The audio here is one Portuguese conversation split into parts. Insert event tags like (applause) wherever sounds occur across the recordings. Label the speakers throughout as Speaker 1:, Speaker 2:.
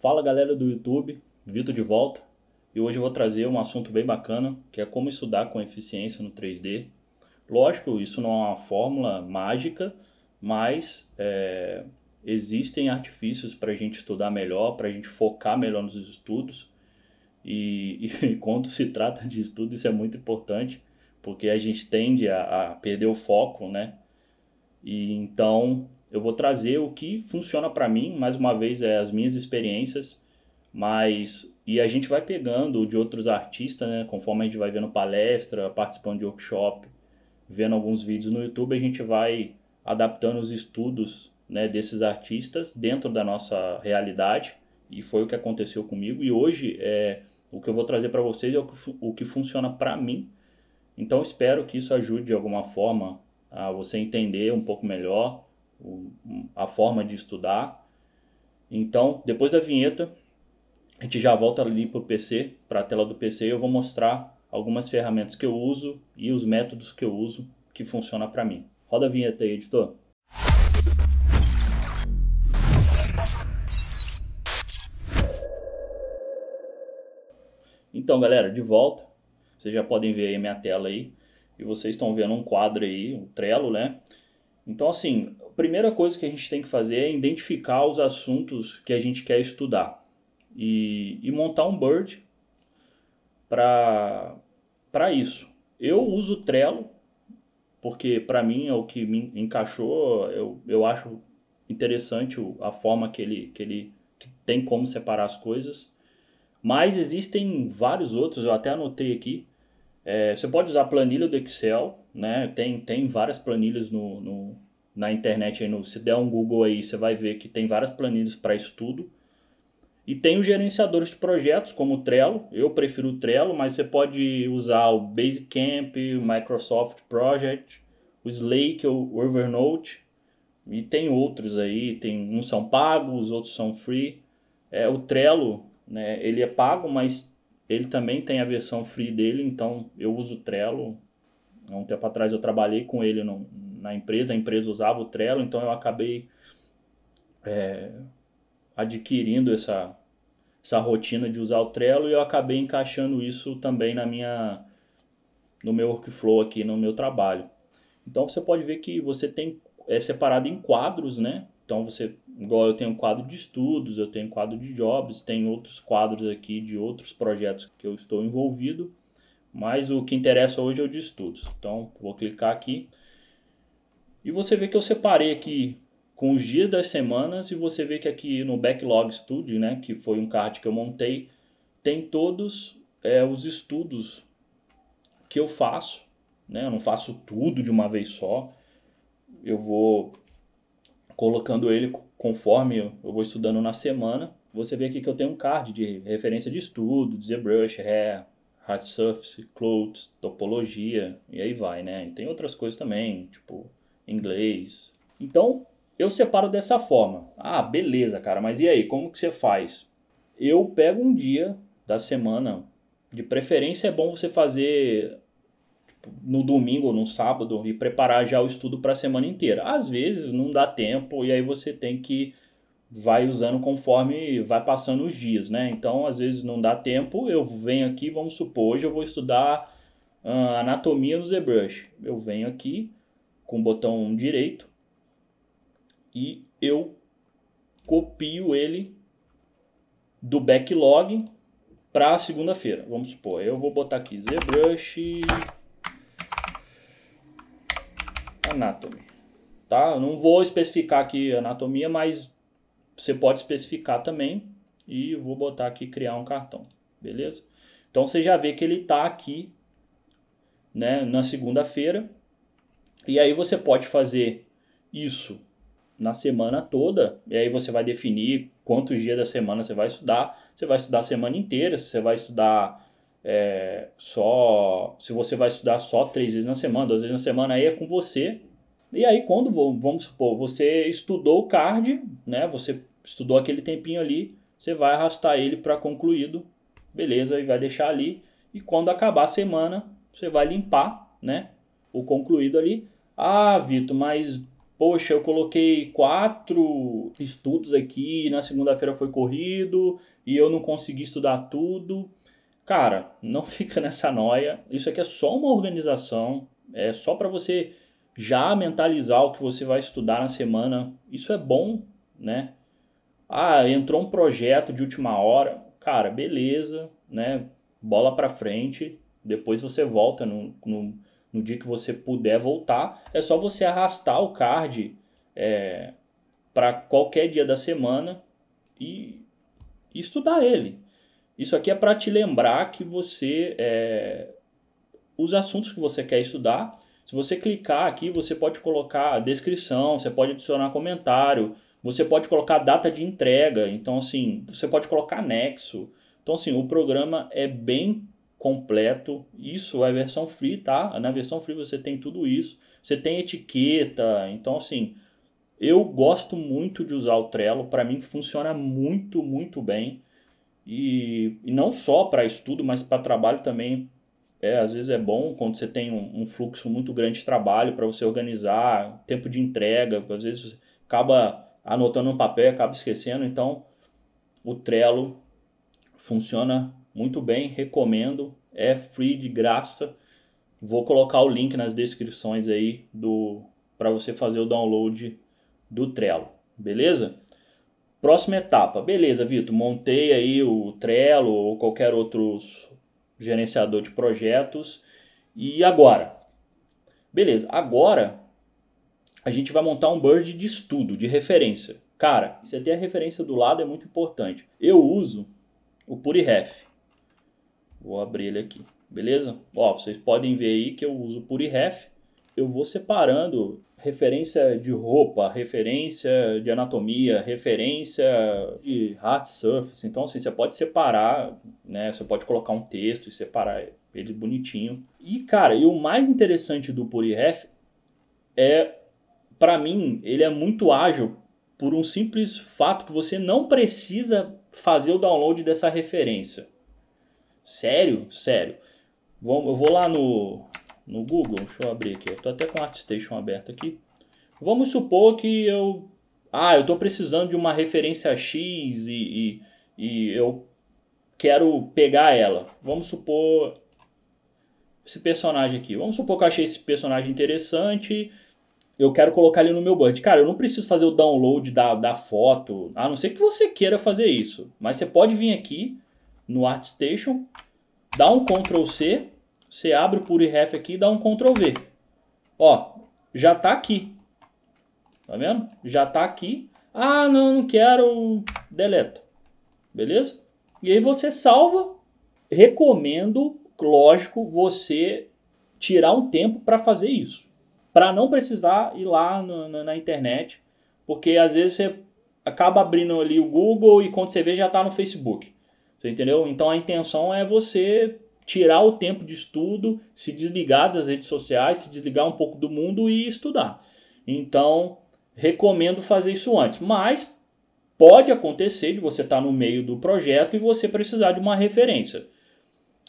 Speaker 1: Fala galera do YouTube, Vitor de volta e hoje eu vou trazer um assunto bem bacana que é como estudar com eficiência no 3D. Lógico, isso não é uma fórmula mágica, mas é, existem artifícios para a gente estudar melhor, para a gente focar melhor nos estudos. E, (laughs) e, quando se trata de estudo, isso é muito importante, porque a gente tende a, a perder o foco, né? E então eu vou trazer o que funciona para mim, mais uma vez, é as minhas experiências, mas e a gente vai pegando de outros artistas, né? Conforme a gente vai vendo palestra, participando de workshop, vendo alguns vídeos no YouTube, a gente vai adaptando os estudos né, desses artistas dentro da nossa realidade e foi o que aconteceu comigo e hoje é o que eu vou trazer para vocês é o que, o que funciona para mim então espero que isso ajude de alguma forma a você entender um pouco melhor a forma de estudar. Então, depois da vinheta, a gente já volta ali para o PC, para a tela do PC, e eu vou mostrar algumas ferramentas que eu uso e os métodos que eu uso que funciona para mim. Roda a vinheta aí, editor. Então, galera, de volta. Vocês já podem ver aí minha tela aí. E vocês estão vendo um quadro aí, um Trello, né? Então, assim, a primeira coisa que a gente tem que fazer é identificar os assuntos que a gente quer estudar e, e montar um Bird para isso. Eu uso o Trello, porque para mim é o que me encaixou, eu, eu acho interessante a forma que ele, que ele que tem como separar as coisas. Mas existem vários outros, eu até anotei aqui, é, você pode usar a planilha do Excel, né? Tem, tem várias planilhas no, no na internet. Aí no, se der um Google aí, você vai ver que tem várias planilhas para estudo. E tem os gerenciadores de projetos, como o Trello. Eu prefiro o Trello, mas você pode usar o Basecamp, o Microsoft Project, o Slake, o Evernote. E tem outros aí. Tem, uns são pagos, os outros são free. É, o Trello, né, ele é pago, mas ele também tem a versão free dele, então eu uso o Trello. Há um tempo atrás eu trabalhei com ele no, na empresa, a empresa usava o Trello, então eu acabei é, adquirindo essa, essa rotina de usar o Trello e eu acabei encaixando isso também na minha no meu workflow aqui no meu trabalho. Então você pode ver que você tem é separado em quadros, né? Então você, igual eu tenho um quadro de estudos, eu tenho um quadro de jobs, tem outros quadros aqui de outros projetos que eu estou envolvido, mas o que interessa hoje é o de estudos. Então vou clicar aqui e você vê que eu separei aqui com os dias das semanas e você vê que aqui no Backlog Studio, né, que foi um card que eu montei, tem todos é, os estudos que eu faço, né? Eu não faço tudo de uma vez só. Eu vou colocando ele conforme eu vou estudando na semana, você vê aqui que eu tenho um card de referência de estudo, de ZBrush, Hair, Hard Surface, Clothes, Topologia, e aí vai, né? E tem outras coisas também, tipo inglês. Então, eu separo dessa forma. Ah, beleza, cara, mas e aí, como que você faz? Eu pego um dia da semana, de preferência é bom você fazer Tipo, no domingo ou no sábado e preparar já o estudo para a semana inteira. Às vezes não dá tempo e aí você tem que vai usando conforme vai passando os dias, né? Então, às vezes não dá tempo, eu venho aqui, vamos supor, hoje eu vou estudar uh, anatomia no ZBrush. Eu venho aqui com o botão direito e eu copio ele do backlog para segunda-feira. Vamos supor, eu vou botar aqui ZBrush Anatomy. Tá? Eu não vou especificar aqui anatomia, mas você pode especificar também. E vou botar aqui criar um cartão, beleza? Então você já vê que ele está aqui né, na segunda-feira. E aí você pode fazer isso na semana toda, e aí você vai definir quantos dias da semana você vai estudar. Você vai estudar a semana inteira, você vai estudar é, só. Se você vai estudar só três vezes na semana, duas vezes na semana, aí é com você. E aí, quando, vamos supor, você estudou o card, né? Você estudou aquele tempinho ali, você vai arrastar ele para concluído, beleza, e vai deixar ali. E quando acabar a semana, você vai limpar, né? O concluído ali. Ah, Vitor, mas poxa, eu coloquei quatro estudos aqui, na segunda-feira foi corrido e eu não consegui estudar tudo. Cara, não (laughs) fica nessa noia. Isso aqui é só uma organização, é só para você já mentalizar o que você vai estudar na semana. Isso é bom, né? Ah, entrou um projeto de última hora. Cara, beleza, né? Bola para frente. Depois você volta no, no, no, dia que você puder voltar. É só você arrastar o card é, para qualquer dia da semana e, e, estudar ele. Isso aqui é para te lembrar que você. É, os assuntos que você quer estudar se você clicar aqui, você pode colocar descrição, você pode adicionar comentário, você pode colocar data de entrega, então assim, você pode colocar anexo. Então assim, o programa é bem completo. Isso é versão free, tá? Na versão free você tem tudo isso. Você tem etiqueta, então assim, eu gosto muito de usar o Trello, para mim funciona muito, muito bem. E, e não só para estudo, mas para trabalho também é, às vezes é bom quando você tem um, um fluxo muito grande de trabalho para você organizar, tempo de entrega, às vezes você acaba anotando um papel, acaba esquecendo, então o Trello funciona muito bem, recomendo, é free de graça. Vou colocar o link nas descrições aí do para você fazer o download do Trello, beleza? Próxima etapa, beleza, Vitor, montei aí o Trello ou qualquer outros gerenciador de projetos. E agora? Beleza, agora a gente vai montar um bird de estudo, de referência. Cara, você ter a referência do lado é muito importante. Eu uso o Puriref. Vou abrir ele aqui, beleza? Ó, vocês podem ver aí que eu uso o Puriref eu vou separando referência de roupa, referência de anatomia, referência de hard surface. Então, assim, você pode separar, né? Você pode colocar um texto e separar ele bonitinho. E, cara, e o mais interessante do Puriref é, para mim, ele é muito ágil por um simples fato que você não precisa fazer o download dessa referência. Sério? Sério. Eu vou lá no, no Google, deixa eu abrir aqui, Estou tô até com o ArtStation aberto aqui. Vamos supor que eu, ah, eu estou precisando de uma referência X e, e, e eu quero pegar ela. Vamos supor esse personagem aqui. Vamos supor que eu achei esse personagem interessante, eu quero colocar ele no meu board. Cara, eu não preciso fazer o download da, da foto, a não ser que você queira fazer isso. Mas você pode vir aqui no ArtStation, dar um Ctrl C você abre o puref aqui e dá um Ctrl V. Ó, já tá aqui. Tá vendo? Já tá aqui. Ah, não, não quero. Deleta. Beleza? E aí você salva. Recomendo, lógico, você tirar um tempo para fazer isso. Para não precisar ir lá no, na, na internet. Porque às vezes você acaba abrindo ali o Google e quando você vê já está no Facebook. Você entendeu? Então a intenção é você tirar o tempo de estudo, se desligar das redes sociais, se desligar um pouco do mundo e estudar. Então, recomendo fazer isso antes. Mas pode acontecer de você estar tá no meio do projeto e você precisar de uma referência.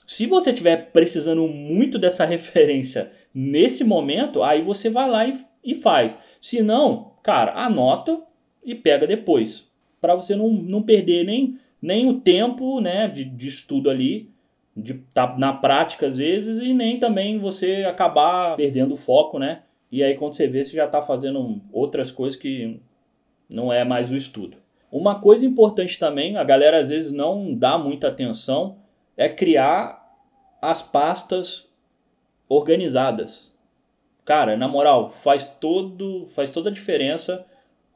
Speaker 1: Se você estiver precisando muito dessa (laughs) referência nesse momento, aí você vai lá e, e faz. Se não, cara, anota e pega depois. Para você não, não perder nem, nem o tempo né, de, de estudo ali de tá na prática às vezes e nem também você acabar perdendo o foco, né? E aí quando você vê, você já está fazendo outras coisas que não é mais o estudo. Uma coisa importante também, a galera às vezes não dá muita atenção, é criar as pastas organizadas. Cara, na moral, faz todo, faz toda a diferença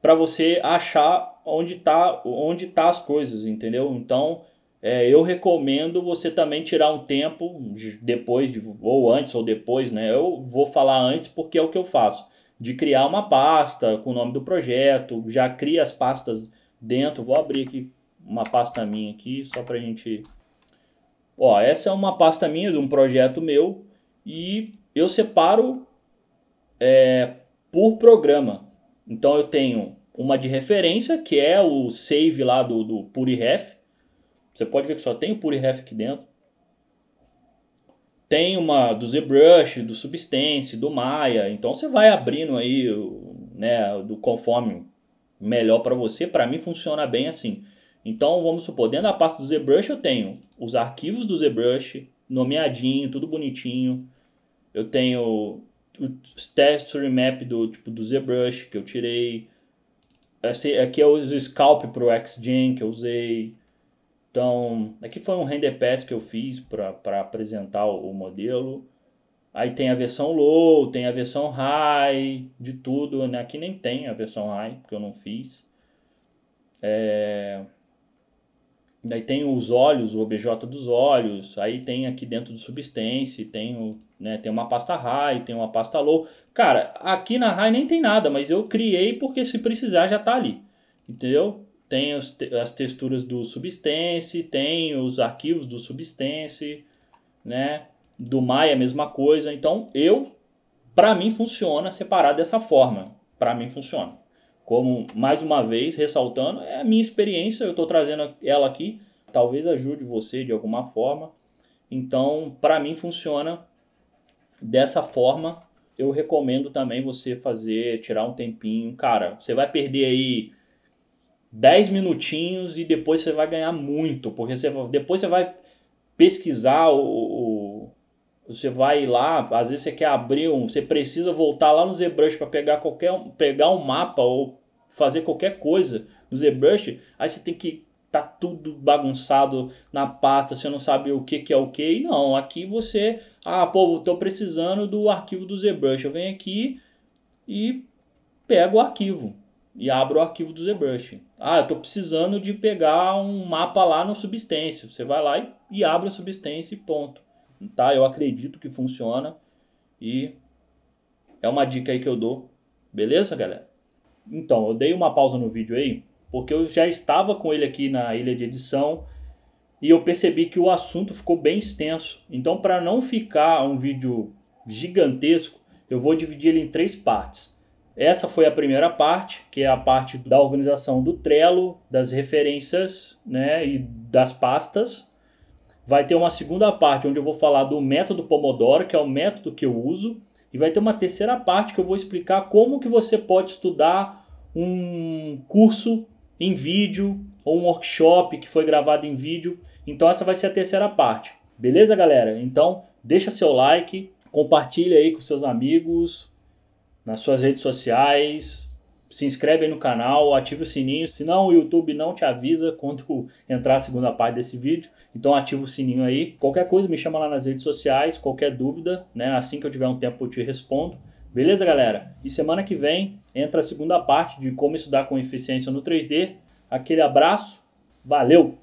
Speaker 1: para você achar onde tá, onde tá as coisas, entendeu? Então, é, eu recomendo você também tirar um tempo depois de, ou antes ou depois, né? Eu vou falar antes porque é o que eu faço, de criar uma pasta com o nome do projeto, já cria as pastas dentro. Vou abrir aqui uma pasta minha aqui só para a gente. Ó, essa é uma pasta minha de um projeto meu e eu separo é, por programa. Então eu tenho uma de referência que é o save lá do, do você pode ver que só tem o Ref aqui dentro. Tem uma do ZBrush, do Substance, do Maya. Então você vai abrindo aí né, do conforme melhor para você. Para mim funciona bem assim. Então vamos supor, dentro da pasta do ZBrush eu tenho os arquivos do ZBrush, nomeadinho, tudo bonitinho. Eu tenho o texture map do tipo do ZBrush que eu tirei. Esse aqui é o scalp pro XGen que eu usei. Então, aqui é foi um render pass que eu fiz para apresentar o, modelo. Aí tem a versão low, tem a versão high, de tudo. Né? Aqui nem tem a versão high, porque eu não fiz. É... aí tem os olhos, o OBJ dos olhos. Aí tem aqui dentro do Substance, tem, o, né, tem uma pasta high, tem uma pasta low. Cara, aqui na high nem tem nada, mas eu criei porque se precisar já tá ali. Entendeu? tem as, te as texturas do Substance, tem os arquivos do Substance, né? Do Maya, é a mesma coisa. Então, eu, para mim, funciona separar dessa forma. Para mim, funciona. Como, mais uma vez, ressaltando, é a minha experiência, eu estou trazendo ela aqui. Talvez ajude você de alguma forma. Então, para mim, funciona dessa forma eu recomendo também você fazer, tirar um tempinho. Cara, você vai perder aí 10 minutinhos e depois você vai ganhar muito, porque você, depois você vai pesquisar o, o, você vai lá, às vezes você quer abrir um, você precisa voltar lá no ZBrush para pegar qualquer pegar um mapa ou fazer qualquer coisa no ZBrush, aí você tem que tá tudo bagunçado na pata, você não sabe o que, que é o que. e Não, aqui você, ah, pô, estou precisando do arquivo do ZBrush. Eu venho aqui e pego o arquivo e abro o arquivo do ZBrush. Ah, eu tô precisando de pegar um mapa lá no Substance. Você vai lá e, e abre o Substance e ponto. Tá? Eu acredito que funciona e é uma dica aí que eu dou. Beleza, galera? Então, eu dei uma pausa no vídeo aí, porque eu já estava com ele aqui na ilha de edição e eu percebi que o assunto ficou bem extenso. Então, para não ficar um vídeo gigantesco, eu vou dividir ele em três partes. Essa foi a primeira parte, que é a parte da organização do Trello, das referências né, e das pastas. Vai ter uma segunda parte onde eu vou falar do método Pomodoro, que é o método que eu uso, e vai ter uma terceira parte que eu vou explicar como que você pode estudar um curso em vídeo ou um workshop que foi gravado em vídeo. Então essa vai ser a terceira parte. Beleza, galera? Então deixa seu like, compartilha aí com seus amigos, nas suas redes sociais, se inscreve aí no canal, ativa o sininho, senão o YouTube não te avisa (laughs) quando entrar a segunda parte desse vídeo. Então ativa o sininho aí. Qualquer coisa me chama lá nas redes sociais, qualquer dúvida, né? Assim que eu tiver um tempo eu te respondo. Beleza, galera? E semana que vem entra a segunda parte de como estudar com eficiência no 3D. Aquele abraço, valeu!